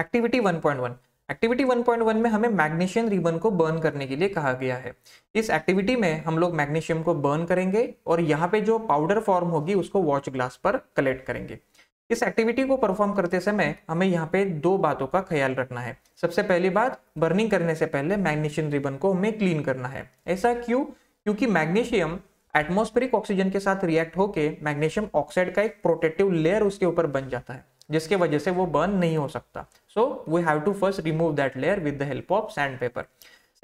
Activity 1.1 activity 1.1 में हमें magnesium ribbon को बर्न करने के लिए कहा गया है इस एक्टिविटी में हम लोग मैग्नीशियम को बर्न करेंगे और यहाँ पे जो पाउडर फॉर्म होगी उसको वॉच ग्लास पर कलेक्ट करेंगे इस एक्टिविटी को परफॉर्म करते समय हमें यहाँ पे दो बातों का ख्याल रखना है सबसे पहली बात बर्निंग करने से पहले मैग्नीशियम रिबन को हमें क्लीन करना है ऐसा क्यों क्योंकि मैग्नीशियम एटमोस्फेरिक ऑक्सीजन के साथ रिएक्ट होकर मैग्नीशियम ऑक्साइड का एक प्रोटेक्टिव लेयर उसके ऊपर बन जाता है जिसके वजह से वो बर्न नहीं हो सकता so we have to first remove that layer with the help of sand paper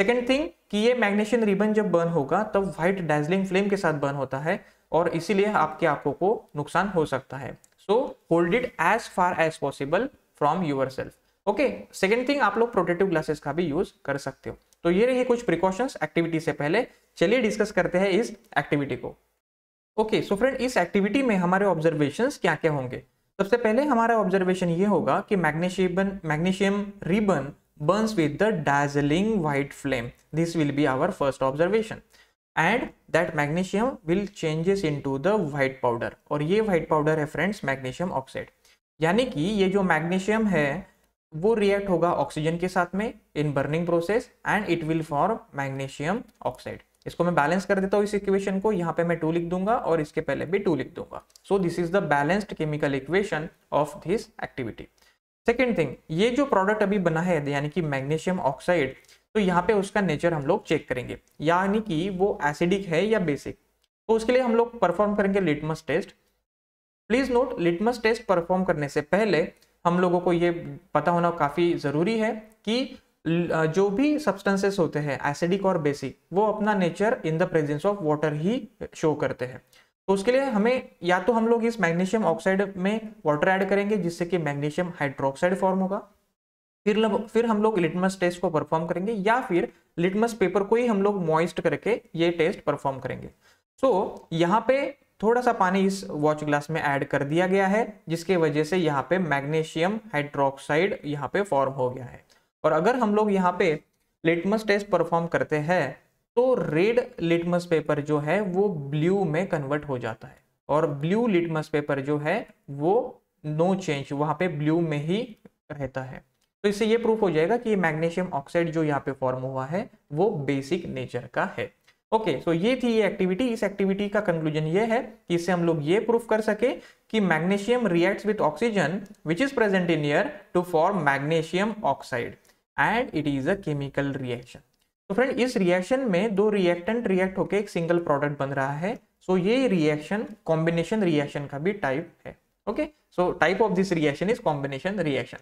second thing कि ये मैग्नेशियम रिबन जब बर्न होगा तब व्हाइट डैजलिंग फ्लेम के साथ बर्न होता है और इसीलिए आपके आंखों को नुकसान हो सकता है so hold it as far as possible from yourself okay second thing आप लोग प्रोटेक्टिव ग्लासेस का भी यूज कर सकते हो तो ये रही कुछ प्रिकॉशंस एक्टिविटी से पहले चलिए डिस्कस करते हैं इस एक्टिविटी को ओके सो फ्रेंड इस एक्टिविटी में हमारे ऑब्जर्वेशंस क्या क्या होंगे सबसे पहले हमारा ऑब्जर्वेशन ये होगा कि मैग्नेशियबन magnesium ribbon burns with the dazzling white flame this will be our first observation and that magnesium will changes into the white powder और ये वाइट पाउडर है फ्रेंड्स मैग्नेशियम ऑक्साइड यानी कि ये जो मैग्नेशियम है वो रिएक्ट होगा ऑक्सीजन के साथ में in burning process and it will form magnesium oxide इसको मैं बैलेंस कर देता हूँ इस इक्वेशन को यहाँ पे मैं टू लिख दूंगा और इसके पहले भी टू लिख दूंगा so this is the balanced chemical equation of this activity second thing ये जो प्रोडक्ट अभी बना है यानी कि मैग्नीशियम ऑक्साइड तो यहाँ पे उसका नेचर हम लोग चेक करेंगे यानी कि वो एसिडिक है या बेसिक तो उसके लिए हम लोग परफॉर्म करेंगे litmus test please note litmus test perform करने से पहले हम लोगों को ये पता होना काफी जरूरी है कि जो भी सब्सटेंसेस होते हैं एसिडिक और बेसिक वो अपना nature in the presence of water ही शो करते हैं तो उसके लिए हमें या तो हम लोग इस मैग्नीशियम ऑक्साइड में वाटर ऐड करेंगे जिससे कि मैग्नीशियम हाइड्रोक्साइड फॉर्म होगा फिर लग, फिर हम लोग लिटमस टेस्ट को परफॉर्म करेंगे या फिर लिटमस पेपर को ही हम लोग मॉइस्ट करके ये टेस्ट परफॉर्म करेंगे सो so, यहाँ पे थोड़ा सा पानी इस वॉच ग्लास में ऐड कर दिया गया है जिसके वजह से यहाँ पे मैग्नीशियम हाइड्रोक्साइड यहाँ पे फॉर्म हो गया है और अगर हम लोग यहाँ पे लिटमस टेस्ट परफॉर्म करते हैं तो रेड लिटमस पेपर जो है वो ब्लू में कन्वर्ट हो जाता है और ब्लू लिटमस पेपर जो है वो नो चेंज वहाँ पे ब्लू में ही रहता है तो इससे ये प्रूफ हो जाएगा कि मैग्नीशियम ऑक्साइड जो यहाँ पे फॉर्म हुआ है वो बेसिक नेचर का है ओके okay, सो so ये थी ये एक्टिविटी इस एक्टिविटी का कंक्लूजन ये है कि इससे हम लोग ये प्रूफ कर सके कि magnesium reacts with oxygen which is present in air to form magnesium oxide and it is a chemical reaction तो फ्रेंड इस रिएक्शन में दो रिएक्टेंट रिएक्ट होकर एक सिंगल प्रोडक्ट बन रहा है सो so ये रिएक्शन कॉम्बिनेशन रिएक्शन का भी टाइप है okay so type of this reaction is combination reaction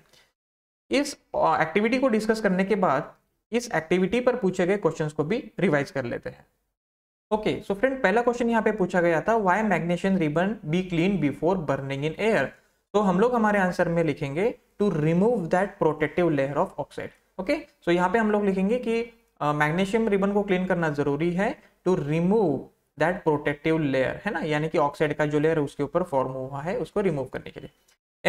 इस एक्टिविटी को डिस्कस करने के बाद इस एक्टिविटी पर पूछे गए क्वेश्चंस को भी रिवाइज कर लेते हैं ओके सो फ्रेंड पहला क्वेश्चन यहाँ पे पूछा गया था why magnesium ribbon be clean before burning in air तो हम लोग हमारे आंसर में लिखेंगे to remove that protective layer of oxide okay so यहाँ पे हम लोग लिखेंगे कि मैग्नीशियम रिबन को क्लीन करना जरूरी है to remove that protective layer है ना यानी कि ऑक्साइड का जो लेयर उसके ऊपर फॉर्म हुआ है उसको रिमूव करने के लिए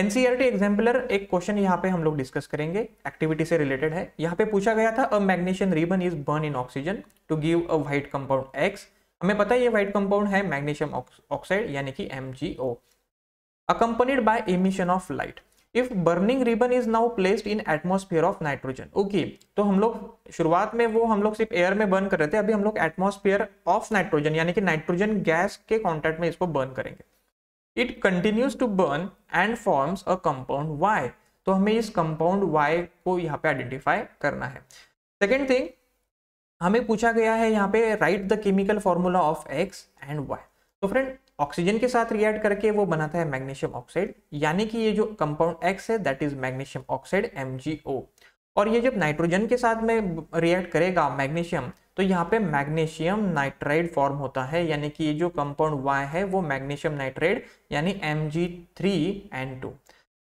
एनसीआरटी एग्जाम्पलर e एक क्वेश्चन यहाँ पे हम लोग डिस्कस करेंगे एक्टिविटी से रिलेटेड है यहाँ पे पूछा गया था a magnesium ribbon is burn in oxygen to give a white compound X हमें पता है ये व्हाइट कंपाउंड है मैग्नीशियम ऑक्साइड यानी कि M G O accompanied by emission of light if burning ribbon is now placed in atmosphere of nitrogen okay तो हम लोग शुरुआत में वो हम लोग सिर्फ एयर में बर्न कर रहे थे अभी हम लोग एटमोस्फेयर ऑफ नाइट्रोजन यानी कि नाइट्रोजन गैस के कॉन्टेक्ट में इसको बर्न करेंगे it continues to burn and forms a compound Y तो हमें इस कंपाउंड वाई को यहाँ पे आइडेंटिफाई करना है सेकेंड थिंग हमें पूछा गया है यहाँ पे write the chemical formula of X and Y तो फ्रेंड ऑक्सीजन के साथ रिएक्ट करके वो बनाता है मैग्नीशियम ऑक्साइड यानी कि ये जो कंपाउंड एक्स है that is magnesium oxide M और ये जब नाइट्रोजन के साथ में रिएक्ट करेगा मैग्नीशियम तो यहाँ पे मैग्नीशियम नाइट्राइड फॉर्म होता है यानी कि ये जो कंपाउंड वाई है वो मैग्नीशियम नाइट्राइड यानी M G three N two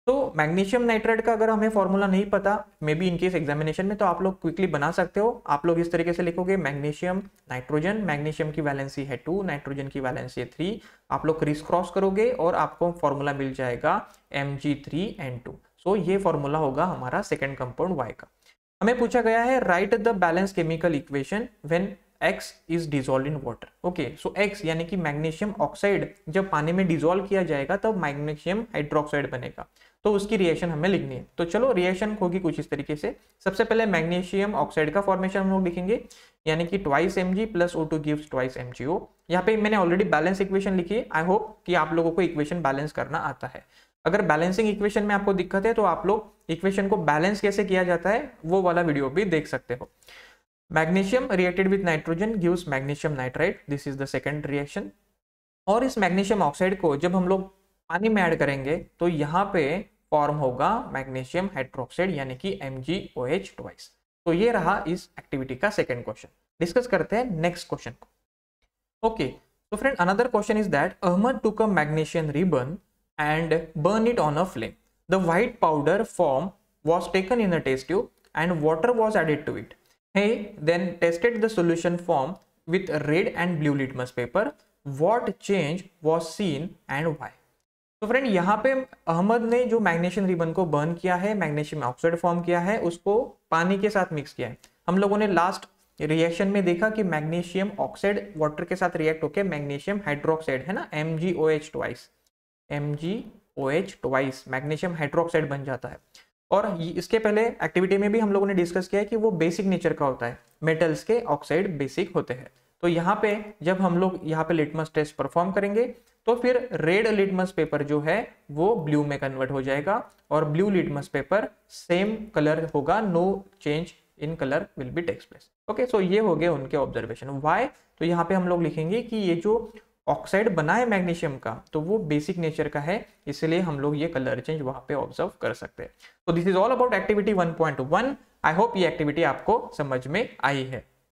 तो मैग्नीशियम नाइट्रेट का अगर हमें फॉर्मूला नहीं पता मे बी इनकेस एग्जामिनेशन में तो आप लोग क्विकली बना सकते हो आप लोग इस तरीके से लिखोगे मैग्नीशियम नाइट्रोजन मैग्नीशियम की वैलेंसी है टू नाइट्रोजन की वैलेंसी है थ्री आप लोग क्रिस क्रॉस करोगे और आपको फॉर्मूला मिल जाएगा M G three N two so ये फॉर्मूला होगा हमारा सेकेंड कंपाउंड वाई का हमें पूछा गया है write the balance chemical equation when X is dissolve in water okay so X यानी कि मैग्नीशियम ऑक्साइड जब पानी में डिजोल्व किया जाएगा तब मैग्नीशियम हाइड्रोक्साइड बनेगा तो उसकी रिएक्शन हमें लिखनी है तो चलो रिएक्शन होगी कुछ इस तरीके से सबसे पहले मैग्नीशियम ऑक्साइड का फॉर्मेशन हम लोग लिखेंगे यानी कि twice M G plus O two gives twice M G O यहाँ पे मैंने ऑलरेडी बैलेंस इक्वेशन लिखी है आई होप कि आप लोगों को इक्वेशन बैलेंस करना आता है अगर बैलेंसिंग इक्वेशन में आपको दिक्कत है तो आप लोग इक्वेशन को बैलेंस कैसे किया जाता है वो वाला वीडियो भी देख सकते हो magnesium reacted with nitrogen gives magnesium nitride this is the second reaction और इस मैग्नीशियम ऑक्साइड को जब हम लोग पानी में ऐड करेंगे तो यहाँ पे फॉर्म होगा मैग्नीशियम हाइड्रोक्साइड यानी कि एम एच ट्वाइस तो ये रहा इस एक्टिविटी का सेकेंड क्वेश्चन डिस्कस करते हैं नेक्स्ट क्वेश्चन को ओके तो friend another question is that Ahmad to come magnesium ribbon and burn it on a flame the white powder form was taken in a test tube and water was added to it He then tested the solution form with red and blue litmus paper. What change was seen and why? तो friend यहाँ पे अहमद ने जो magnesium ribbon को burn किया है magnesium oxide form किया है उसको पानी के साथ मिक्स किया है हम लोगों ने लास्ट रिएक्शन में देखा कि मैग्नेशियम ऑक्साइड वाटर के साथ रिएक्ट होकर मैग्नेशियम हाइड्रोक्साइड है ना M G O H twice M G O H twice magnesium hydroxide बन जाता है और इसके पहले एक्टिविटी में भी हम लोगों ने डिस्कस किया है कि वो बेसिक नेचर का होता है मेटल्स के ऑक्साइड बेसिक होते हैं तो यहाँ पे जब हम लोग यहाँ पे लिटमस टेस्ट परफॉर्म करेंगे तो फिर रेड लिटमस पेपर जो है वो ब्लू में कन्वर्ट हो जाएगा और blue litmus paper same colour होगा no change in colour will be takes place okay so ये हो गए उनके ऑब्जर्वेशन वाई तो यहाँ पे हम लोग लिखेंगे कि ये जो ऑक्साइड बना है मैग्नीशियम का तो वो बेसिक नेचर का है इसलिए हम लोग ये कलर चेंज वहां पे ऑब्जर्व कर सकते हैं तो this is all about activity 1.1 I hope ये एक्टिविटी आपको समझ में आई है